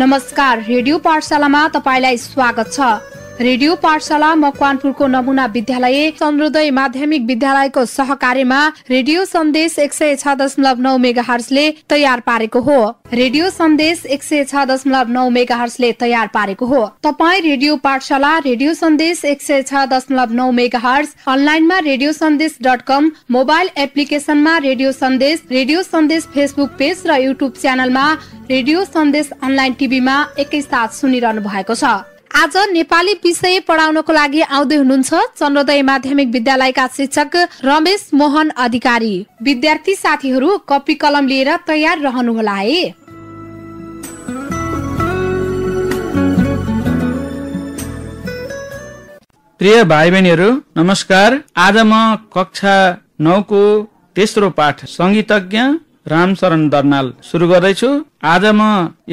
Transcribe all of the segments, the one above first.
नमस्कार रेडियो पाठशालामा तपाईँलाई स्वागत छ रेडियो पाठशाला मकवानपुरको नमुना विद्यालय चन्द्रोदय माध्यमिक विद्यालयको सहकार्यमा रेडियो सन्देश एक सय छ दशमलव नौ मेगा हर्सले तयार पारेको हो रेडियो सन्देश एक सय छ दशमलव नौ मेगा हर्सले तयार पारेको हो तपाईँ रेडियो पाठशाला रेडियो सन्देश एक सय छ दशमलव नौ मेगा हर्स अनलाइनमा radio Sandesh dot com mobile एप्लिकेसनमा radio Sandesh radio Sandesh Facebook page र युट्युब च्यानलमा रेडियो सन्देश अनलाइन टिभीमा एकैसाथ सुनिरहनु भएको छ आज नेपाली विषय पढाउनको लागि आउँदै हुनुहुन्छ चन्द्रोदय माध्यमिक विद्यालयका शिक्षक रमेश मोहन अधिकारी विद्यार्थी साथीहरू कपी कलम लिएर तयार रहनुहोला है प्रिय भाइ बहिनीहरू नमस्कार आज म कक्षा नौको तेस्रो पाठ सङ्गीतज्ञ रामशरण दर्नाल सुरु गर्दैछु आज म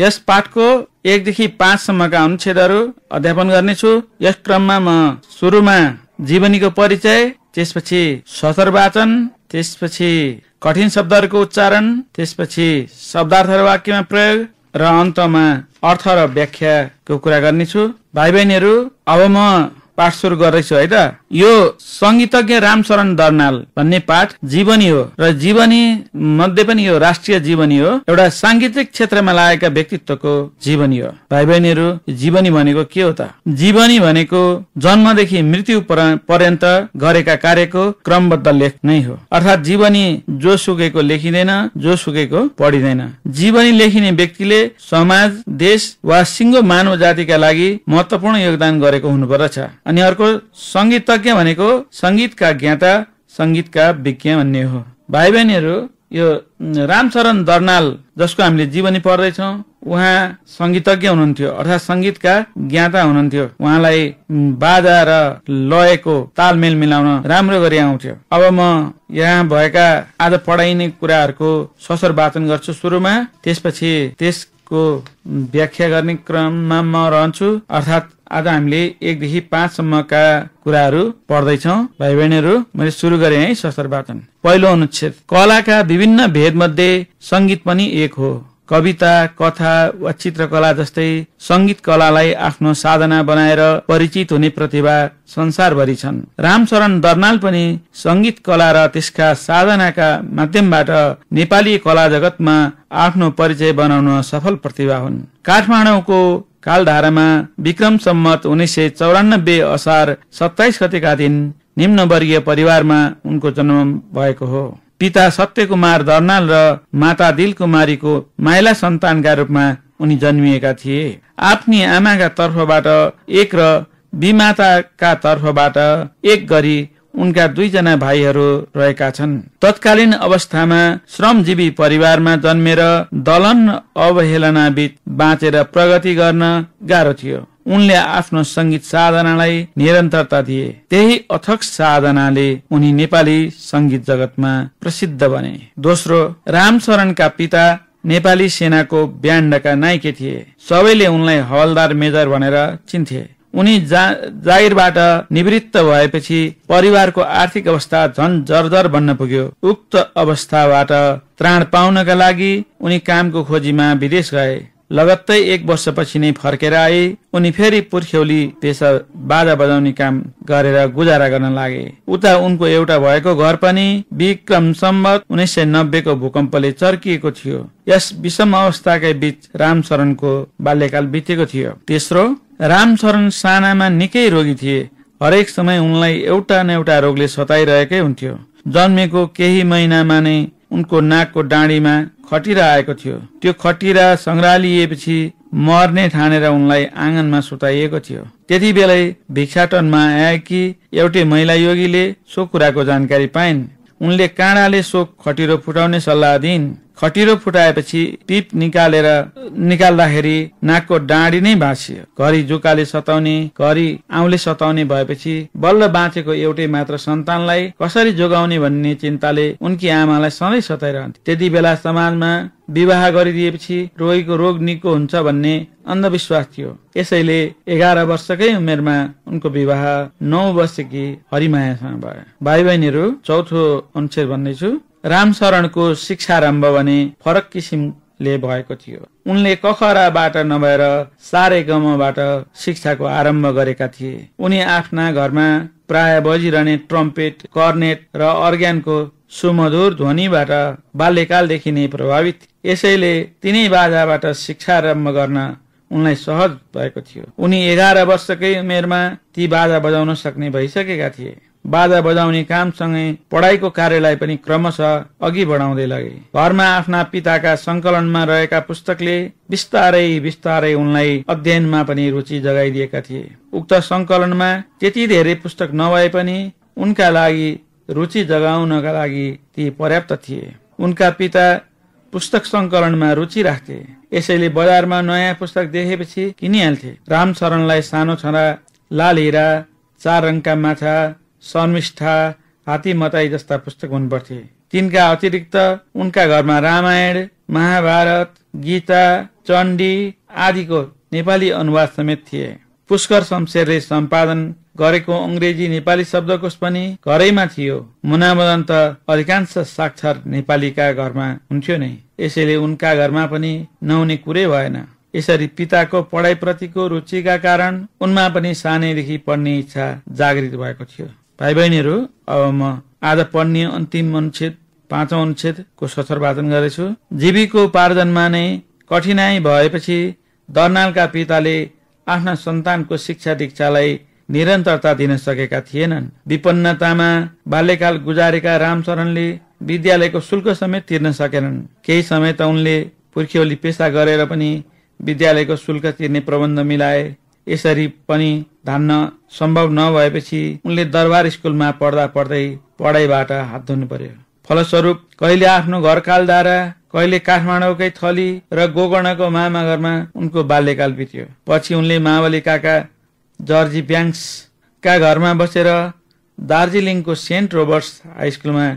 यस पाठको एकदेखि पाँचसम्मका अनुच्छेदहरू अध्यापन गर्नेछु यस क्रममा म सुरुमा जीवनीको परिचय त्यसपछि सतर वाचन त्यसपछि कठिन शब्दहरूको उच्चारण त्यसपछि र वाक्यमा प्रयोग र अन्तमा अर्थ र व्याख्याको कुरा गर्नेछु भाइ बहिनीहरू अब म पाठ सुरु गर्दैछु है त यो संगीतज्ञ रामशरण दर्नाल भन्ने पाठ जीवनी हो र जीवनी मध्ये पनि यो राष्ट्रिय जीवनी हो एउटा साङ्गीतिक क्षेत्रमा लागेका व्यक्तित्वको जीवनी हो भाइ बहिनीहरू जीवनी भनेको के हो त जीवनी भनेको जन्मदेखि मृत्यु पर्यन्त गरेका कार्यको क्रमबद्ध लेख नै हो अर्थात् जीवनी जो सुकेको लेखिँदैन जो सुकेको पढिँदैन जीवनी लेखिने व्यक्तिले समाज देश वा सिङ्गो मानव जातिका लागि महत्वपूर्ण योगदान गरेको हुनुपर्दछ अनि अर्को संगीतज्ञ भनेको संगीतका ज्ञाता संगीतका विज्ञ भन्ने हो भाइ बहिनीहरू यो रामचरण दर्नाल जसको हामीले जीवनी पढ्दैछौँ उहाँ संगीतज्ञ हुनुहुन्थ्यो अर्थात संगीतका ज्ञाता हुनुहुन्थ्यो उहाँलाई बाजा र लयको तालमेल मिलाउन राम्रो गरी आउँथ्यो अब म यहाँ भएका आज पढाइने कुराहरूको ससर वाचन गर्छु सुरुमा त्यसपछि त्यसको व्याख्या गर्ने क्रममा म रहन्छु अर्थात् आज हामीले एकदेखि पाँचसम्मका कुराहरू पढ्दैछौँ भाइ बहिनीहरू मैले सुरु गरेँ है सशर वाचन पहिलो अनुच्छेद कलाका विभिन्न भेद मध्ये सङ्गीत पनि एक हो कविता कथा वा चित्रकला जस्तै सङ्गीत कलालाई आफ्नो साधना बनाएर परिचित हुने प्रतिभा संसारभरि छन् रामचरण दर्नाल पनि सङ्गीत कला र त्यसका साधनाका माध्यमबाट नेपाली कला जगतमा आफ्नो परिचय बनाउन सफल प्रतिभा हुन् काठमाडौँको कालधारामा विक्रम सम्मत उन्नाइस सय चौरानब्बे असार सत्ताइस गतेका दिन वर्गीय परिवारमा उनको जन्म भएको हो पिता सत्य कुमार दर्नाल र माता दिल कुमारीको माइला सन्तानका रूपमा उनी जन्मिएका थिए आफ्नी आमाका तर्फबाट एक र बिमाताका तर्फबाट एक गरी उनका दुईजना भाइहरू रहेका छन् तत्कालीन अवस्थामा श्रमजीवी परिवारमा जन्मेर दलन अवहेलना बीच बाँचेर प्रगति गर्न गाह्रो थियो उनले आफ्नो संगीत साधनालाई निरन्तरता दिए त्यही अथक साधनाले उनी नेपाली संगीत जगतमा प्रसिद्ध बने दोस्रो रामशरणका पिता नेपाली सेनाको ब्यान्डका नायके थिए सबैले उनलाई हवलदार मेजर भनेर चिन्थे उनी जा जागिरबाट निवृत्त भएपछि परिवारको आर्थिक अवस्था झन जर्जर बन्न पुग्यो उक्त अवस्थाबाट त्राण पाउनका लागि उनी कामको खोजीमा विदेश गए लगत्तै एक वर्षपछि नै फर्केर आए उनी फेरि पुर्ख्यौली पेसा बाजा बजाउने काम गरेर गुजारा गर्न लागे उता उनको एउटा भएको घर पनि विक्रम सम्बत उन्नाइस सय नब्बेको भूकम्पले चर्किएको थियो यस विषम अवस्थाकै बीच रामशरणको बाल्यकाल बितेको थियो तेस्रो रामचरण सानामा निकै रोगी थिए हरेक समय उनलाई एउटा न एउटा रोगले सताइरहेकै हुन्थ्यो जन्मेको केही महिनामा नै उनको नाकको डाँडीमा खटिरा आएको थियो त्यो खटिरा सङ्ग्रहालिएपछि मर्ने ठानेर उनलाई आँगनमा सुताइएको थियो त्यति बेलै भिक्षाटनमा आएकी एउटै महिला योगीले सो कुराको जानकारी पाइन् उनले काँडाले सो खटिरो फुटाउने सल्लाह दिइन् खटिरो फुटाएपछि पिप निकालेर निकाल्दाखेरि नाकको डाँडी नै भाँसियो घरि जुकाले सताउने घरि आउले सताउने भएपछि बल्ल बाँचेको एउटै मात्र सन्तानलाई कसरी जोगाउने भन्ने चिन्ताले उनकी आमालाई सधैँ सताइरहन्थे त्यति बेला समाजमा विवाह गरिदिएपछि रोगीको रोग निको हुन्छ भन्ने अन्धविश्वास थियो यसैले एघार वर्षकै उमेरमा उनको विवाह नौ वर्षकी हरिमायासँग भयो भाइ बहिनीहरू चौथो अनुच्छेद भन्दैछु रामशरणको शिक्षा शिक्षारम्भ भने फरक किसिमले भएको थियो उनले कखराबाट नभएर सारे गमबाट शिक्षाको आरम्भ गरेका थिए उनी आफ्ना घरमा प्राय बजिरहने ट्रम्पेट कर्नेट र अर्ग्यानको सुमधुर ध्वनिबाट बाल्यकालदेखि नै प्रभावित यसैले तिनै बाजाबाट शिक्षा आरम्भ गर्न उनलाई सहज भएको थियो उनी एघार वर्षकै उमेरमा ती बाजा बजाउन सक्ने भइसकेका थिए बाजा बजाउने काम सँगै पढाइको कार्यलाई पनि क्रमशः अघि बढाउँदै लगे घरमा आफ्ना पिताका संकलनमा रहेका पुस्तकले बिस्तारै बिस्तारै उनलाई अध्ययनमा पनि रुचि जगाइदिएका थिए उक्त संकलनमा त्यति धेरै पुस्तक नभए पनि उनका लागि रुचि जगाउनका लागि ती पर्याप्त थिए उनका पिता पुस्तक संकलनमा रुचि राख्थे यसैले बजारमा नयाँ पुस्तक देखेपछि किनिहाल्थे राम शरणलाई सानो छँदा लाल हिरा चार रङका माछा शर्मिष्ठा हात्ती मताई जस्ता पुस्तक हुनुपर्थे तिनका अतिरिक्त उनका घरमा रामायण महाभारत गीता चण्डी आदिको नेपाली अनुवाद समेत थिए पुष्कर शमशेरले सम्पादन गरेको अङ्ग्रेजी नेपाली शब्दकोश पनि घरैमा थियो मुनामदन त अधिकांश साक्षर नेपालीका घरमा हुन्थ्यो नै यसैले उनका घरमा पनि नहुने कुरै भएन यसरी पिताको पढाइप्रतिको रुचिका कारण उनमा पनि सानैदेखि पढ्ने इच्छा जागृत भएको थियो भाइ बहिनीहरू अब म आज पढ्ने अन्तिम अनुच्छेद पाँचौं अनुच्छेदको सचर वाचन गर्दैछु जीविको उपार्जनमा नै कठिनाई भएपछि दर्नालका पिताले आफ्ना सन्तानको शिक्षा दीक्षालाई निरन्तरता दिन सकेका थिएनन् विपन्नतामा बाल्यकाल गुजारेका रामचरणले विद्यालयको शुल्क समेत तिर्न सकेनन् केही समय त उनले पुर्ख्यौली पेसा गरेर पनि विद्यालयको शुल्क तिर्ने प्रबन्ध मिलाए यसरी पनि धान्न सम्भव नभएपछि उनले दरबार स्कुलमा पढ्दा पढ्दै पढाइबाट हात धुनु पर्यो फलस्वरूप कहिले आफ्नो घर कालदारा कहिले काठमाडौँकै थली र गोकर्णको मामा घरमा उनको बाल्यकाल बित्यो पछि उनले मावली काका जर्जी ब्याङ्क्सका घरमा बसेर दार्जिलिङको सेन्ट रोबर्ट्स हाई स्कुलमा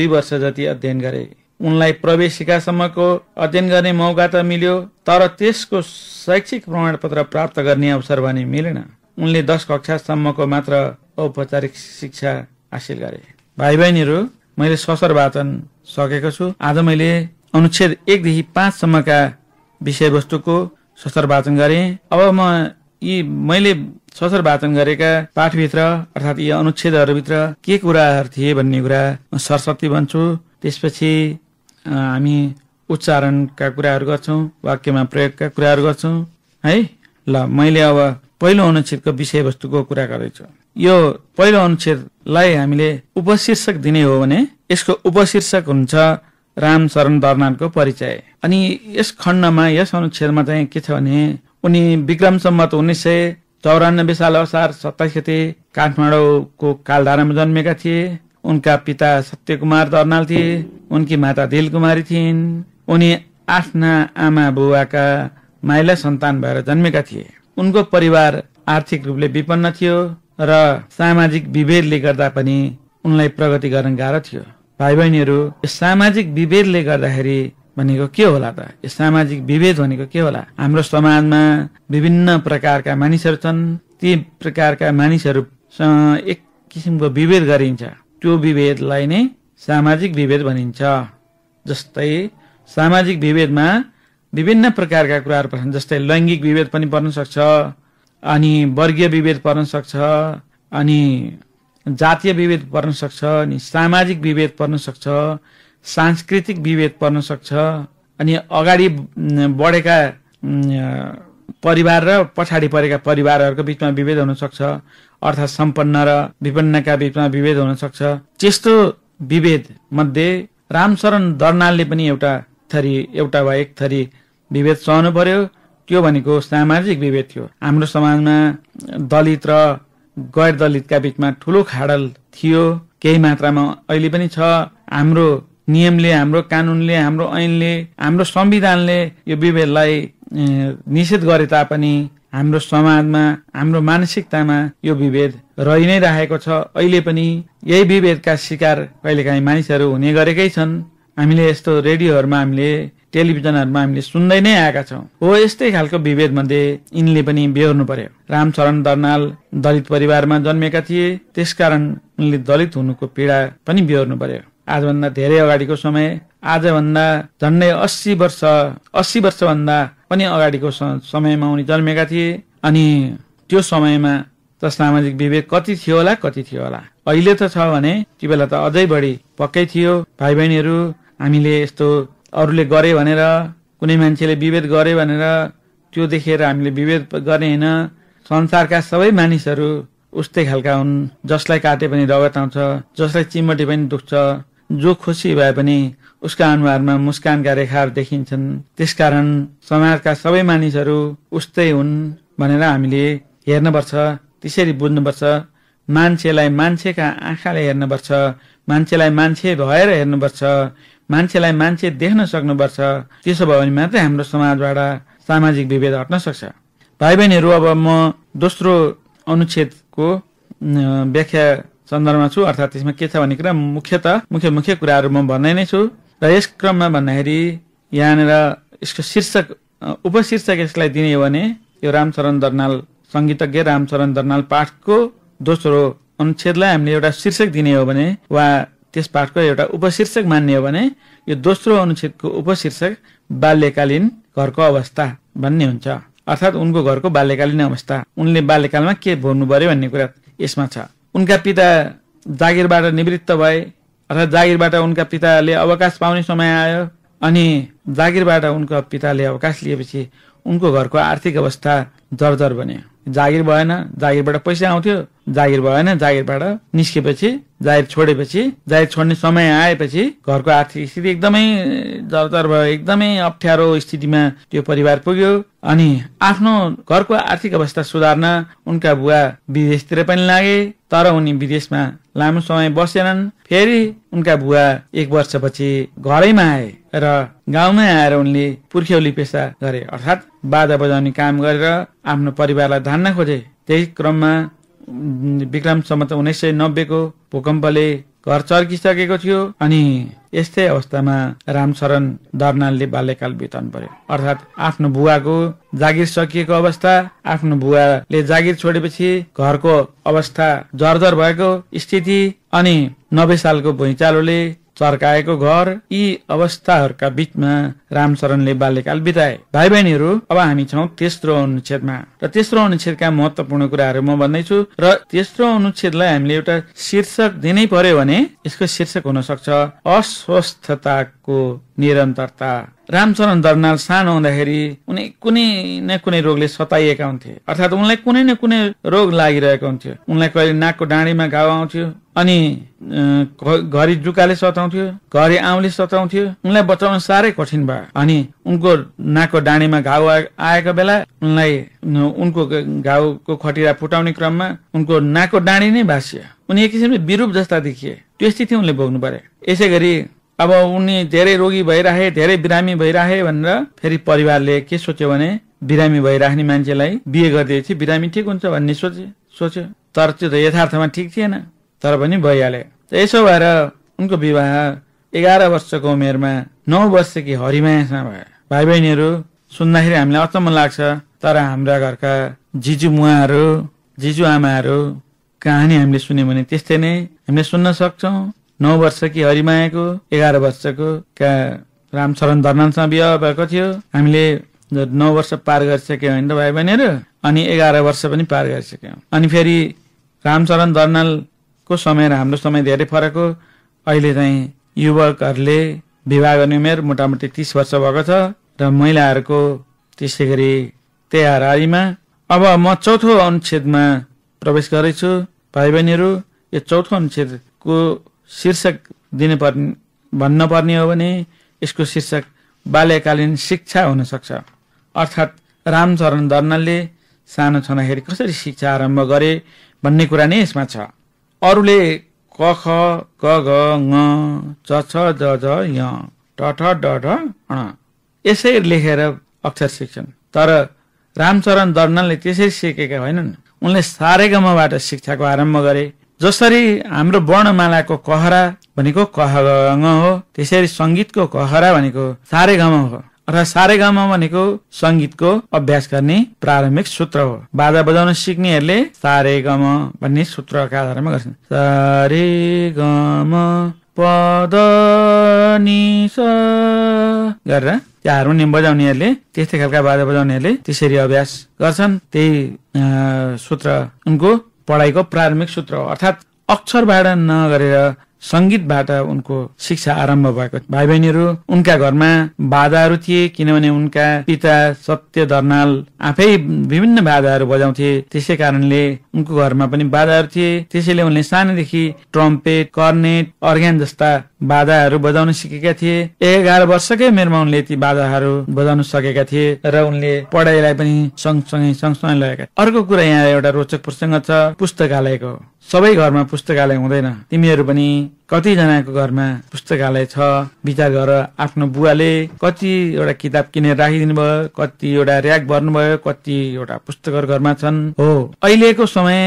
दुई वर्ष जति अध्ययन गरे उनलाई प्रवेशिकासम्मको अध्ययन गर्ने मौका त मिल्यो तर त्यसको शैक्षिक प्रमाणपत्र प्राप्त गर्ने अवसर भने मिलेन उनले दस कक्षासम्मको मात्र औपचारिक शिक्षा हासिल गरे भाइ बहिनीहरू मैले ससर वाचन सकेको छु आज मैले अनुच्छेद एकदेखि पाँचसम्मका विषयवस्तुको ससर वाचन गरे अब म यी मैले ससर वाचन गरेका पाठभित्र अर्थात् यी अनुच्छेदहरूभित्र के कुराहरू थिए भन्ने कुरा म सरस्वती भन्छु त्यसपछि हामी उच्चारणका कुराहरू गर्छौँ वाक्यमा प्रयोगका कुराहरू गर्छौँ है ल मैले अब पहिलो अनुच्छेदको विषयवस्तुको कुरा गर्दैछु यो पहिलो अनुच्छेदलाई हामीले उपशीर्षक दिने हो भने यसको उपशीर्षक हुन्छ राम शरण दर्नालको परिचय अनि यस खण्डमा यस अनुच्छेदमा चाहिँ के छ भने उनी विक्रम सम्मत उन्नाइस सय चौरानब्बे साल असार सत्ताइस गते काठमाडौँको कालधारामा जन्मेका थिए उनका पिता सत्य कुमार दर्नाल थिए उनकी माता दिल कुमारी थिइन् उनी आफ्ना आमा बुवाका माइला सन्तान भएर जन्मेका थिए उनको परिवार आर्थिक रूपले विपन्न थियो र सामाजिक विभेदले गर्दा पनि उनलाई प्रगति गर्न गाह्रो थियो भाइ बहिनीहरू यो सामाजिक विभेदले गर्दाखेरि भनेको के होला त यो सामाजिक विभेद भनेको के होला हाम्रो समाजमा विभिन्न प्रकारका मानिसहरू छन् ती प्रकारका मानिसहरूसँग एक किसिमको विभेद गरिन्छ त्यो विभेदलाई नै सामाजिक विभेद भनिन्छ जस्तै सामाजिक विभेदमा विभिन्न प्रकारका कुराहरू पर्छन् जस्तै लैङ्गिक विभेद पनि पर्न सक्छ अनि वर्गीय विभेद पर्न सक्छ अनि जातीय विभेद पर्न सक्छ अनि सामाजिक विभेद पर्न सक्छ सांस्कृतिक विभेद पर्न सक्छ अनि अगाडि बढेका परिवार र पछाडि परेका परिवारहरूको बिचमा विभेद हुन सक्छ अर्थात् सम्पन्न र विपन्नका बिचमा विभेद हुन सक्छ त्यस्तो विभेद मध्ये रामशरण दर्नालले पनि एउटा थरी एउटा वा एक थरी विभेद सहनु पर्यो त्यो भनेको सामाजिक विभेद थियो हाम्रो समाजमा दलित र गैर दलितका बिचमा ठुलो खाडल थियो केही मात्रामा अहिले पनि छ हाम्रो नियमले हाम्रो कानूनले हाम्रो ऐनले हाम्रो संविधानले यो विभेदलाई निषेध गरे तापनि हाम्रो समाजमा हाम्रो मानसिकतामा यो विभेद रहि नै राखेको छ अहिले पनि यही विभेदका शिकार कहिलेकाहीँ मानिसहरू हुने गरेकै छन् हामीले यस्तो रेडियोहरूमा हामीले टेलिभिजनहरूमा हामीले सुन्दै नै आएका छौँ हो यस्तै खालको विभेद मध्ये यिनले पनि बेहोर्नु पर्यो रामचरण दर्नाल दलित परिवारमा जन्मेका थिए त्यसकारण उनले दलित हुनुको पीडा पनि बेहोर्नु पर्यो आजभन्दा धेरै अगाडिको समय आजभन्दा झन्डै अस्सी वर्ष अस्सी वर्षभन्दा पनि अगाडिको समयमा उनी जन्मेका थिए अनि त्यो समयमा त सामाजिक विभेद कति थियो होला कति थियो होला अहिले त छ भने त्यो बेला त अझै बढी पक्कै थियो भाइ बहिनीहरू हामीले यस्तो अरूले गरे भनेर कुनै मान्छेले विभेद गरे भनेर त्यो देखेर हामीले विभेद गर्ने होइन संसारका सबै मानिसहरू उस्तै खालका हुन् जसलाई काटे पनि रगत आउँछ जसलाई चिमटे पनि दुख्छ जो खुसी भए पनि उसका अनुहारमा मुस्कानका रेखाहरू देखिन्छन् त्यसकारण समाजका सबै मानिसहरू उस्तै हुन् भनेर हामीले हेर्नुपर्छ त्यसरी बुझ्नुपर्छ मान्छेलाई मान्छेका आँखाले हेर्नुपर्छ मान्छेलाई मान्छे भएर हेर्नुपर्छ मान्छेलाई मान्छे देख्न सक्नुपर्छ त्यसो भयो भने मात्रै हाम्रो समाजबाट सामाजिक विभेद हट्न सक्छ भाइ बहिनीहरू अब म दोस्रो अनुच्छेदको व्याख्या सन्दर्भमा छु अर्थात् त्यसमा के छ भन्ने कुरा मुख्यत मुख्य मुख्य कुराहरू म भन्दै नै छु र यस क्रममा भन्दाखेरि यहाँनिर यसको शीर्षक उपशीर्षक यसलाई दिने हो भने यो रामचरण दर्नाल सङ्गीतज्ञ रामचरण दर्नाल पाठको दोस्रो अनुच्छेदलाई हामीले एउटा शीर्षक दिने हो भने वा त्यस पाठको एउटा उपशीर्षक मान्ने हो भने यो दोस्रो अनुच्छेदको उपशीर्षक बाल्यकालीन घरको अवस्था भन्ने हुन्छ अर्थात् उनको घरको बाल्यकालीन अवस्था उनले बाल्यकालमा के भोग्नु पर्यो भन्ने कुरा यसमा छ उनका पिता जागिरबाट निवृत्त भए अर्थात् जागिरबाट उनका पिताले अवकाश पाउने समय आयो अनि जागिरबाट उनका पिताले अवकाश लिएपछि उनको घरको आर्थिक अवस्था जर्जर बन्यो जागिर भएन जागिरबाट पैसा आउँथ्यो जागिर भएन जागिरबाट निस्केपछि जागिर छोडेपछि जागिर छोड्ने समय आएपछि घरको आर्थिक स्थिति एकदमै जर्जर भयो एकदमै अप्ठ्यारो स्थितिमा त्यो परिवार पुग्यो अनि आफ्नो घरको आर्थिक अवस्था सुधार्न उनका बुवा विदेशतिर पनि लागे तर उनी विदेशमा लामो समय बसेनन् फेरि उनका बुवा एक वर्षपछि घरैमा आए र गाउँमै आएर उनले पुर्ख्यौली पेसा गरे अर्थात् बाधा बजाउने काम गरेर आफ्नो परिवारलाई धान्न खोजे त्यही क्रममा विक्रम सम्मत उन्नाइस सय नब्बेको भूकम्पले घर चर्किसकेको थियो अनि यस्तै अवस्थामा रामशरण दर्नालले बाल्यकाल बिताउनु पर्यो अर्थात् आफ्नो बुवाको जागिर सकिएको अवस्था आफ्नो बुवाले जागिर छोडेपछि घरको अवस्था जर्जर भएको स्थिति अनि नब्बे सालको भुइँचालोले चर्काएको घर यी अवस्थाहरूका बीचमा रामचरणले बाल्यकाल बिताए भाइ बहिनीहरू अब हामी छौँ तेस्रो अनुच्छेदमा र तेस्रो अनुच्छेदका महत्वपूर्ण कुराहरू म भन्दैछु र तेस्रो अनुच्छेदलाई हामीले एउटा शीर्षक दिनै पर्यो भने यसको शीर्षक हुन सक्छ अस्वस्थता रोगको निरन्तरता रामचरण दर्नाल सानो हुँदाखेरि उनी कुनै न कुनै रोगले सताइएका हुन्थे अर्थात् उनलाई कुनै न कुनै रोग लागिरहेको हुन्थ्यो उनलाई कहिले नाकको डाँडीमा घाउ आउँथ्यो अनि घरि जुकाले सताउँथ्यो घरि आउँले सताउँथ्यो उनलाई बचाउन साह्रै कठिन भयो अनि उनको नाकको डाँडीमा घाउ आएको बेला उनलाई उनको घाउको खटिरा फुटाउने क्रममा उनको नाकको डाँडी नै भाँसियो उनी एक किसिमले विरूप जस्ता देखिए त्यो स्थिति उनले भोग्नु पर्यो यसै गरी अब उनी धेरै रोगी भइराखे धेरै बिरामी भइरहे भनेर फेरि परिवारले के सोच्यो भने बिरामी भइराख्ने मान्छेलाई बिहे गरिदिएपछि बिरामी ठिक हुन्छ भन्ने सोचे सोच्यो तर त्यो त यथार्थमा ठिक थिएन तर पनि भइहाल्यो यसो भएर उनको विवाह एघार वर्षको उमेरमा नौ वर्षकी हरिमायासँग भयो भाइ बहिनीहरू सुन्दाखेरि हामीलाई अचम्म लाग्छ तर हाम्रा घरका जिजुमुवाहरू जिजुआमाहरू कहानी हामीले सुन्यौँ भने त्यस्तै नै हामीले सुन्न सक्छौँ नौ वर्ष कि हरिमायाको एघार वर्षको का रामचरण धर्नासँग विवाह भएको थियो हामीले नौ वर्ष पार गरिसक्यौँ होइन भाइ बहिनीहरू अनि एघार वर्ष पनि पार गरिसक्यौँ अनि फेरि रामचरण धर्नालको समय र हाम्रो समय धेरै फरक हो अहिले चाहिँ युवकहरूले विवाह गर्ने उमेर मोटामोटी तिस वर्ष भएको छ र महिलाहरूको त्यसै गरी तेह्र आरीमा अब म चौथो अनुच्छेदमा प्रवेश गरेछु भाइ बहिनीहरू यो चौथो अनुच्छेदको शीर्षक दिने पर्ने पर्ने हो भने यसको शीर्षक बाल्यकालीन शिक्षा हुन सक्छ अर्थात् रामचरण दर्नलले सानो छँदाखेरि कसरी शिक्षा आरम्भ गरे भन्ने कुरा नै यसमा छ अरूले क ख क ग ङ च छ ज ज य ट ठ ड ढ अण यसै लेखेर अक्षर सिक्छन् तर रामचरण दर्नलले त्यसरी सिकेका होइनन् उनले सारेगमबाट शिक्षाको आरम्भ गरे जसरी हाम्रो वर्णमालाको कहरा भनेको कह हो त्यसरी सङ्गीतको कहरा भनेको सारे हो अर्थात् सारेगामा भनेको सङ्गीतको अभ्यास गर्ने प्रारम्भिक सूत्र हो बाजा बजाउन सिक्नेहरूले गम भन्ने सूत्रका आधारमा गर्छन् सारे गम पद गरेर हार्मोनियम बजाउनेहरूले त्यस्तै खालका बाजा बजाउनेहरूले त्यसरी अभ्यास गर्छन् त्यही सूत्र उनको पढाइको प्रारम्भिक सूत्र हो अर्थात् अक्षरबाट नगरेर संगीतबाट उनको शिक्षा आरम्भ भएको भाइ बहिनीहरू उनका घरमा बाधाहरू थिए किनभने उनका पिता सत्य दर्नाल आफै विभिन्न बाधाहरू बजाउँथे त्यसै कारणले उनको घरमा पनि बाधाहरू थिए त्यसैले उनले सानैदेखि ट्रम्पेट कर्नेट अर्ग्यान जस्ता बाधाहरू बजाउन सिकेका थिए एघार वर्षकै मेरोमा उनले ती बाधाहरू बजाउन सकेका थिए र उनले पढाइलाई पनि सँगसँगै सँगसँगै लगाएका अर्को कुरा यहाँ एउटा रोचक प्रसङ्ग छ पुस्तकालयको सबै घरमा पुस्तकालय हुँदैन तिमीहरू पनि कतिजनाको घरमा पुस्तकालय छ विचार गरेर आफ्नो बुवाले कतिवटा किताब किनेर राखिदिनु भयो कतिवटा ऱ्याक भर्नुभयो कतिवटा पुस्तकहरू घरमा छन् हो अहिलेको समय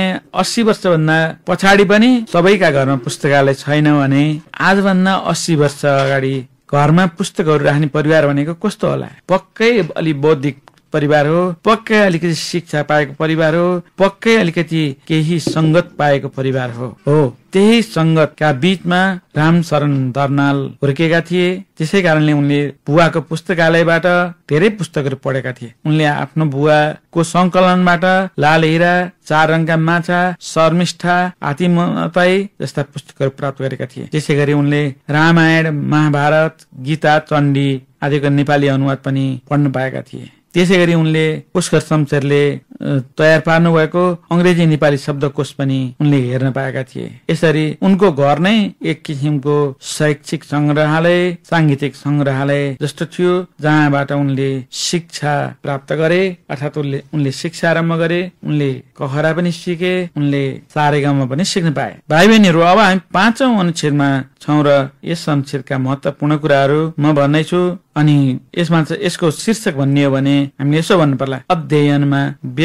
अस्सी वर्ष भन्दा पछाडि पनि सबैका घरमा पुस्तकालय छैन भने आजभन्दा अस्सी वर्ष अगाडि घरमा पुस्तकहरू राख्ने परिवार भनेको कस्तो होला पक्कै अलि बौद्धिक परिवार हो पक्कै अलिकति शिक्षा पाएको परिवार हो पक्कै अलिकति केही संगत पाएको परिवार हो हो त्यही संगतका बीचमा राम शरण दर्नाल हुर्केका थिए त्यसै कारणले उनले बुवाको पुस्तकालयबाट धेरै पुस्तकहरू पढेका थिए उनले आफ्नो बुवाको संकलनबाट लाल हिरा चार रङका माछा शर्मिष्ठा आतिमतय जस्ता पुस्तकहरू प्राप्त गरेका थिए त्यसै गरी उनले रामायण महाभारत गीता चण्डी आदिको नेपाली अनुवाद पनि पढ्न पाएका थिए त्यसै गरी उनले पुष्कर शमशेरले तयार पार्नुभएको अङ्ग्रेजी नेपाली शब्दकोश पनि उनले हेर्न पाएका थिए यसरी उनको घर नै एक किसिमको शैक्षिक संग्रहालय साङ्गीतिक संग्रहालय जस्तो थियो जहाँबाट उनले शिक्षा प्राप्त गरे अर्थात् उनले उनले शिक्षा आरम्भ गरे उनले कहरा पनि सिके उनले सारेगामा पनि सिक्न पाए भाइ बहिनीहरू अब हामी पाँचौं अनुच्छेदमा छौँ र यस अनुच्छेदका महत्वपूर्ण कुराहरू म भन्दैछु अनि यसमा यसको शीर्षक भन्ने हो भने हामीले यसो भन्नु पर्ला अध्ययनमा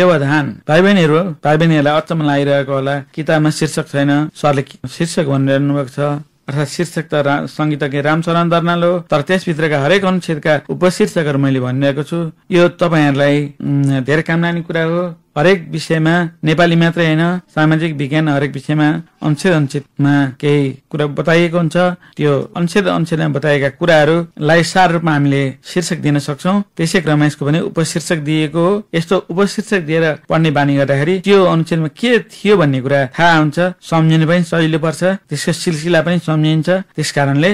व्यवधान भाइ बहिनीहरू भाइ बहिनीहरूलाई अचम्म लागिरहेको होला किताबमा शीर्षक छैन सरले शीर्षक भनिरहनु भएको छ अर्थात् शीर्षक त रा, संगीतज्ञ रामचरण दर्नाल हो तर त्यसभित्रका हरेक अनुच्छेदका उपशीर्षकहरू मैले भनिरहेको छु यो तपाईँहरूलाई धेरै काम लाग्ने कुरा हो हरेक विषयमा नेपाली मात्रै होइन सामाजिक विज्ञान हरेक विषयमा अनुच्छेद अनुच्छेदमा केही कुरा बताइएको हुन्छ त्यो अनुच्छेद अनुच्छेदमा बताएका कुराहरूलाई सार रूपमा हामीले शीर्षक दिन सक्छौ त्यसै क्रममा यसको भने उपशीर्षक दिएको हो यस्तो उपशीर्षक दिएर पढ्ने बानी गर्दाखेरि त्यो अनुच्छेदमा के थियो भन्ने कुरा थाहा हुन्छ सम्झिनु पनि सजिलो पर्छ त्यसको सिलसिला पनि सम्झिन्छ त्यस कारणले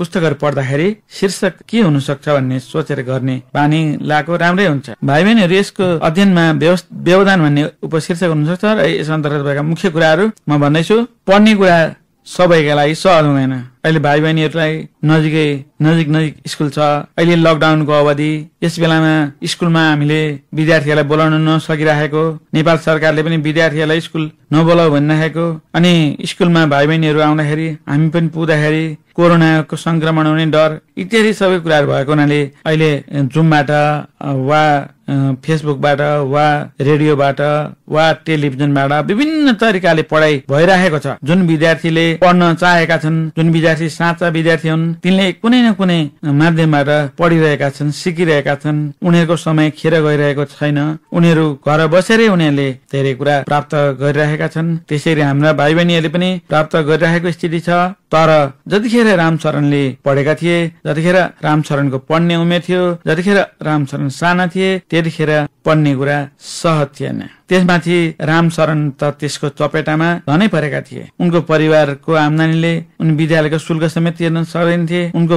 पुस्तकहरू पढ्दाखेरि शीर्षक के हुन सक्छ भन्ने सोचेर गर्ने बानी लाएको राम्रै हुन्छ भाइ बहिनीहरू यसको अध्ययनमा व्यवस्था प्रावधान भन्ने उपशीर्षक हुनसक्छ र यस अन्तर्गत भएका मुख्य कुराहरू म भन्दैछु पढ्ने कुरा सबैका लागि सहज हुँदैन अहिले भाइ बहिनीहरूलाई नजिकै नजिक नजिक स्कुल छ अहिले लकडाउनको अवधि यस बेलामा स्कुलमा हामीले विद्यार्थीहरूलाई बोलाउन नसकिराखेको नेपाल सरकारले पनि विद्यार्थीहरूलाई स्कुल नबोलाऊ भनिराखेको अनि स्कुलमा भाइ बहिनीहरू आउँदाखेरि हामी पनि पुग्दाखेरि कोरोनाको संक्रमण हुने डर इत्यादि सबै कुराहरू भएको हुनाले अहिले जुमबाट वा फेसबुकबाट वा रेडियोबाट वा टेलिभिजनबाट विभिन्न तरिकाले पढाइ भइरहेको छ जुन विद्यार्थीले पढ्न चाहेका छन् जुन विद्यार्थी विद्यार्थी साँचा विद्यार्थी हुन् तिनले कुनै न कुनै माध्यमबाट पढिरहेका छन् सिकिरहेका छन् उनीहरूको समय खेर गइरहेको छैन उनीहरू घर बसेरै उनीहरूले धेरै कुरा प्राप्त गरिरहेका छन् त्यसरी हाम्रा भाइ पनि प्राप्त गरिरहेको स्थिति छ तर जतिखेर रामचरणले पढेका थिए जतिखेर रामचरणको पढ्ने उमेर थियो जतिखेर रामचरण साना थिए त्यतिखेर पढ्ने कुरा सहज थिएन त्यसमाथि रामचरण त त्यसको चपेटामा धनै परेका थिए उनको परिवारको आमदानीले उन विद्यालयको शुल्क समेत तिर्न सक्दैनथे उनको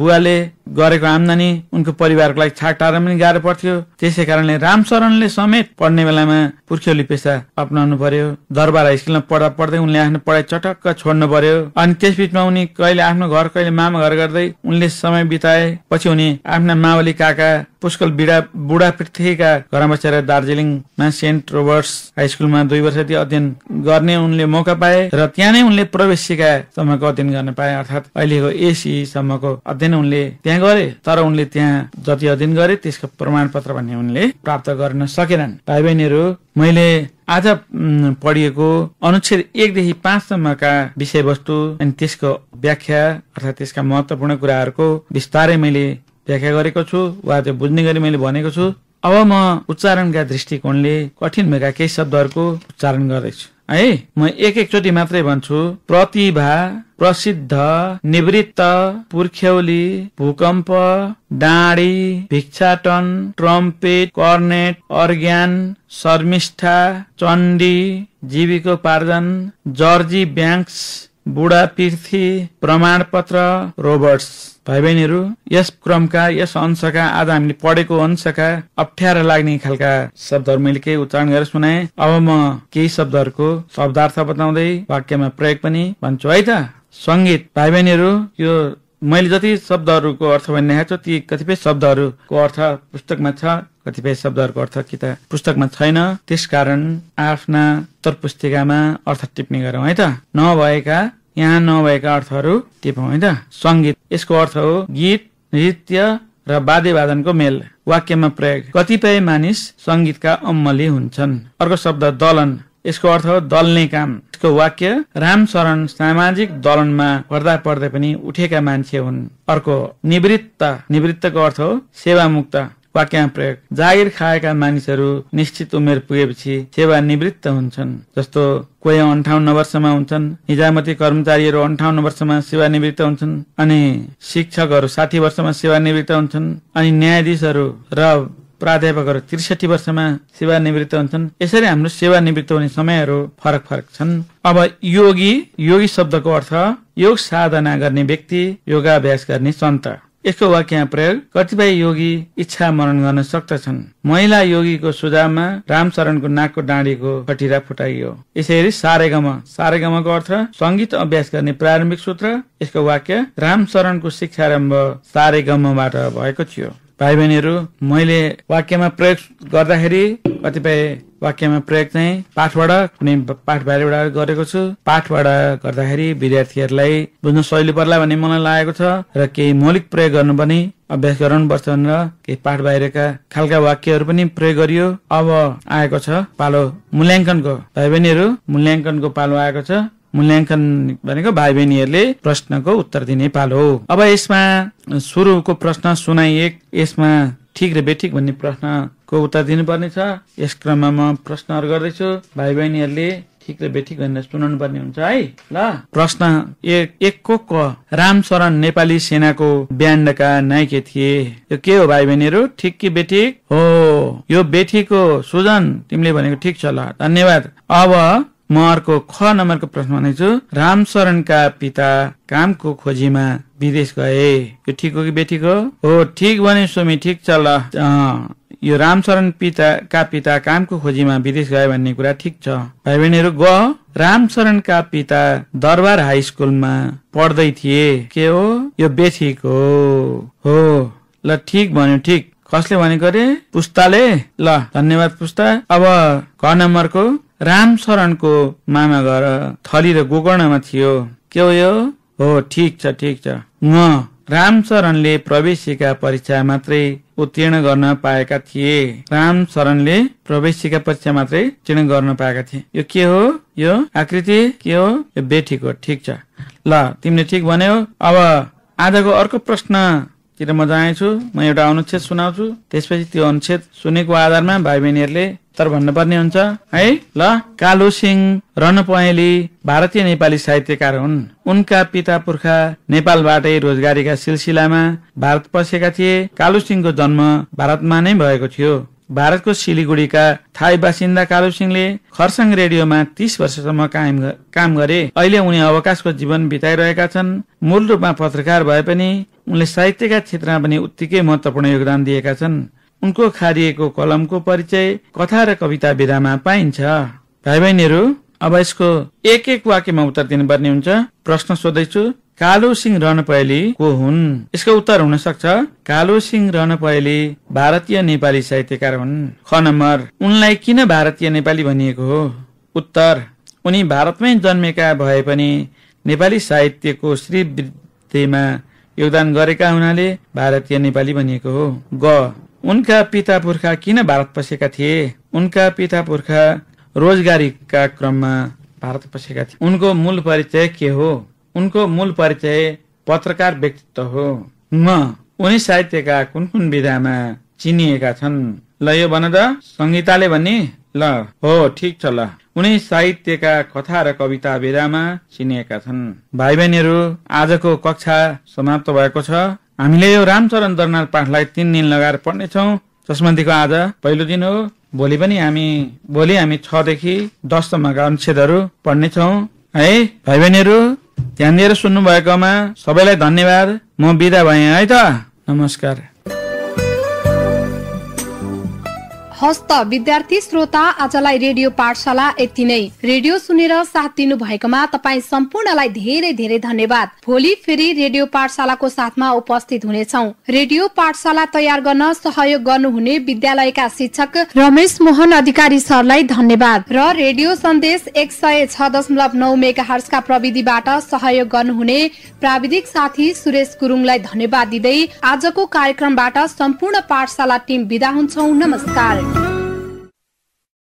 बुवाले गरेको आमदानी उनको परिवारको लागि छाटाएर पनि गाह्रो पर्थ्यो त्यसै कारणले रामचरणले समेत पढ्ने बेलामा पुर्ख्यौली पेसा अप्नाउनु पर्यो दरबार स्कुलमा पढ्दा पढ्दै उनले आफ्नो पढाइ चटक्क छोड्नु पर्यो अनि त्यसबिचमा उनी कहिले आफ्नो घर कहिले मामा घर गर्दै उनले समय बिताए पछि उनी आफ्ना मावली काका पुष्कल बिडा बुढा पृथ्वीका घरमा बसेर दार्जिलिङमा सेन्ट रोबर्ट्स हाई स्कुलमा दुई वर्ष अध्ययन गर्ने उनले मौका पाए र त्यहाँ नै उनले प्रवेशिकासम्मको अध्ययन गर्न पाए अर्थात् अहिलेको एसीसम्मको अध्ययन उनले त्यहाँ गरे तर उनले त्यहाँ जति अध्ययन गरे त्यसको प्रमाणपत्र भन्ने उनले प्राप्त गर्न सकेनन् भाइ बहिनीहरू मैले आज पढिएको अनुच्छेद एकदेखि पाँचसम्मका विषयवस्तु अनि त्यसको व्याख्या अर्थात् त्यसका महत्वपूर्ण कुराहरूको विस्तारै मैले व्याख्या गरेको छु वा त्यो बुझ्ने गरी मैले भनेको छु अब म उच्चारणका दृष्टिकोणले कठिन भएका केही शब्दहरूको उच्चारण गर्दैछु है म एक एकचोटि मात्रै भन्छु प्रतिभा प्रसिद्ध निवृत्त पुर्ख्यौली भूकम्प डाँडी भिक्षाटन ट्रम्पेट कर्नेट अर्ग्यान शर्मिष्ठा चण्डी जीविकोपार्जन जर्जी ब्याङ्क्स बुढा प्रमाण पत्र रोबर्ट्स भाइ बहिनीहरू यस क्रमका यस अंशका आज हामीले पढेको अंशका अप्ठ्यारा लाग्ने खालका शब्दहरू मैले केही उच्चारण गरेर सुनाए अब म केही शब्दहरूको शब्दार्थ बताउँदै वाक्यमा प्रयोग पनि भन्छु है त संगीत भाइ बहिनीहरू यो मैले जति शब्दहरूको अर्थ भनिरहेको छु ती कतिपय शब्दहरूको अर्थ पुस्तकमा छ कतिपय शब्दहरूको अर्थ कि त पुस्तकमा छैन त्यसकारण आफ्ना तर पुस्तिकामा अर्थ टिप्ने गरौँ है त नभएका यहाँ नभएका अर्थहरू टिपौँ है त सङ्गीत यसको अर्थ हो गीत नृत्य र वाद्यवादनको मेल वाक्यमा प्रयोग कतिपय मानिस सङ्गीतका अम्मली हुन्छन् अर्को शब्द दलन यसको अर्थ दल्ने काम यसको वाक्य राम शरण सामाजिक दलनमा गर्दा पर्दै पनि उठेका मान्छे हुन् अर्को निवृत्त निवृत्तको अर्थ हो सेवामुक्त वाक्यमा प्रयोग जागिर खाएका मानिसहरू निश्चित उमेर पुगेपछि सेवा निवृत्त हुन्छन् जस्तो कोही अन्ठाउन्न वर्षमा हुन्छन् निजामती कर्मचारीहरू अन्ठाउन्न वर्षमा सेवा निवृत्त हुन्छन् अनि शिक्षकहरू साठी वर्षमा सेवा निवृत्त हुन्छन् अनि न्यायाधीशहरू र प्राध्यापकहरू त्रिसठी वर्षमा सेवा निवृत्त हुन्छन् यसरी हाम्रो सेवा निवृत्त हुने समयहरू फरक फरक छन् अब योगी योगी शब्दको अर्थ योग साधना गर्ने व्यक्ति योगाभ्यास गर्ने सन्त यसको वाक्य प्रयोग कतिपय योगी इच्छा मरण गर्न सक्दछन् महिला योगीको सुझावमा रामचरणको नाकको डाँडीको कटिरा फुटाइयो यसरी सारेगम सारेगमको अर्थ संगीत अभ्यास गर्ने प्रारम्भिक सूत्र यसको वाक्य रामचरणको शिक्षारम्भ सारेगमबाट भएको थियो भाइ बहिनीहरू मैले वाक्यमा प्रयोग गर्दाखेरि कतिपय वाक्यमा प्रयोग चाहिँ पाठबाट कुनै पाठ बाहिरबाट गरेको छु पाठबाट गर्दाखेरि विद्यार्थीहरूलाई बुझ्न सजिलो पर्ला भन्ने मलाई लागेको छ र केही मौलिक प्रयोग गर्नु पनि अभ्यास गराउनुपर्छ भनेर केही पाठ बाहिरका खालका वाक्यहरू पनि प्रयोग गरियो अब आएको छ पालो मूल्याङ्कनको भाइ बहिनीहरू मूल्याङ्कनको पालो आएको छ मूल्याङ्कन भनेको भाइ बहिनीहरूले प्रश्नको उत्तर दिने पालो हो अब यसमा सुरुको प्रश्न सुनाइ एक यसमा ठिक र बेठिक भन्ने प्रश्नको उत्तर दिनुपर्नेछ यस क्रममा म प्रश्नहरू गर्दैछु भाइ बहिनीहरूले ठिक र बेठिक भनेर सुनाउनु पर्ने हुन्छ है ल प्रश्न एक एकको क रामशरण नेपाली सेनाको ब्यान्डका नायके थिए यो के हो भाइ बहिनीहरू ठिक कि बेठिक हो यो बेठीको सुजन तिमीले भनेको ठिक छ ल धन्यवाद अब म अर्को ख नम्बरको प्रश्न भनेछु रामशरणका पिता कामको खोजीमा विदेश गए यो ठिक हो कि बेठिक हो ठिक भने सुमी ठिक छ ल यो रामशरण पिता का पिता कामको खोजीमा विदेश गए भन्ने कुरा ठिक छ भाइ बहिनीहरू ग रामशरणका पिता दरबार हाई स्कुलमा पढ्दै थिए के हो यो बेठिक हो हो ल ठिक भन्यो ठिक कसले भनेको अरे पुस्ताले ल धन्यवाद पुस्ता अब घ नम्बरको राम शरणको मामा घर थली र गोकर्णमा थियो के हो यो हो ठिक छ ठिक छ म राम शरणले प्रवेशिका परीक्षा मात्रै उत्तीर्ण गर्न पाएका थिए राम शरणले प्रवेशिका परीक्षा मात्रै उत्तीर्ण गर्न पाएका थिए यो के हो यो आकृति के हो यो बेठीको ठिक छ ल तिमीले ठिक भन्यो अब आजको अर्को प्रश्न किन म जानेछु म एउटा अनुच्छेद सुनाउँछु त्यसपछि त्यो अनुच्छेद सुनेको आधारमा भाइ बहिनीहरूले उत्तर भन्नुपर्ने हुन्छ है ल कालो सिंह रन भारतीय नेपाली साहित्यकार हुन् उनका पिता पुर्खा नेपालबाटै रोजगारीका सिलसिलामा भारत पसेका थिए कालु सिंहको जन्म भारतमा नै भएको थियो भारतको सिलिगुडीका थाई बासिन्दा कालो सिंहले खरसाङ रेडियोमा तीस वर्षसम्म काम गरे अहिले उनी अवकाशको जीवन बिताइरहेका छन् मूल रूपमा पत्रकार भए पनि उनले साहित्यका क्षेत्रमा पनि उत्तिकै महत्वपूर्ण योगदान दिएका छन् उनको खारिएको कलमको परिचय कथा र कविता विधामा पाइन्छ भाइ बहिनीहरू अब यसको एक एक वाक्यमा उत्तर दिनुपर्ने हुन्छ प्रश्न सोध्दैछु कालो सिंह रणपहेली को हुन् यसको उत्तर हुन सक्छ कालो सिंह भारतीय नेपाली साहित्यकार हुन् ख नम्बर उनलाई किन भारतीय नेपाली भनिएको हो उत्तर उनी भारतमै जन्मेका भए पनि नेपाली साहित्यको श्री वृद्धिमा योगदान गरेका हुनाले भारतीय नेपाली भनिएको हो ग उनका पिता पुर्खा किन भारत पसेका थिए उनका पिता पुर्खा रोजगारीका क्रममा भारत पसेका थिए उनको मूल परिचय के हो उनको मूल परिचय पत्रकार व्यक्तित्व हो उनी साहित्यका कुन कुन विधामा चिनिएका छन् ल यो भन त संहिताले भने ल हो ठिक छ ल उनी साहित्यका कथा र कविता विधामा चिनिएका छन् भाइ बहिनीहरू आजको कक्षा समाप्त भएको छ हामीले यो रामचरण दर्नाल पाठलाई तिन दिन लगाएर पढ्नेछौँ जसमध्येको आज पहिलो दिन हो भोलि पनि हामी भोलि हामी छदेखि दससम्मका अनुच्छेदहरू पढ्नेछौँ है भाइ बहिनीहरू ध्यान दिएर सुन्नुभएकोमा सबैलाई धन्यवाद म बिदा भएँ है त नमस्कार हस्त विद्यार्थी श्रोता आजलाई रेडियो पाठशाला यति नै रेडियो सुनेर साथ दिनु भएकोमा तपाईँ सम्पूर्णलाई धेरै धेरै धन्यवाद भोलि फेरि रेडियो पाठशालाको साथमा उपस्थित हुनेछौ रेडियो पाठशाला तयार गर्न सहयोग गर्नुहुने विद्यालयका शिक्षक रमेश मोहन अधिकारी सरलाई धन्यवाद र रेडियो सन्देश एक सय छ दशमलव नौ मेगा हर्सका प्रविधिबाट सहयोग गर्नुहुने प्राविधिक साथी सुरेश गुरुङलाई धन्यवाद दिँदै आजको कार्यक्रमबाट सम्पूर्ण पाठशाला टिम विदा हुन्छौ नमस्कार Thank you.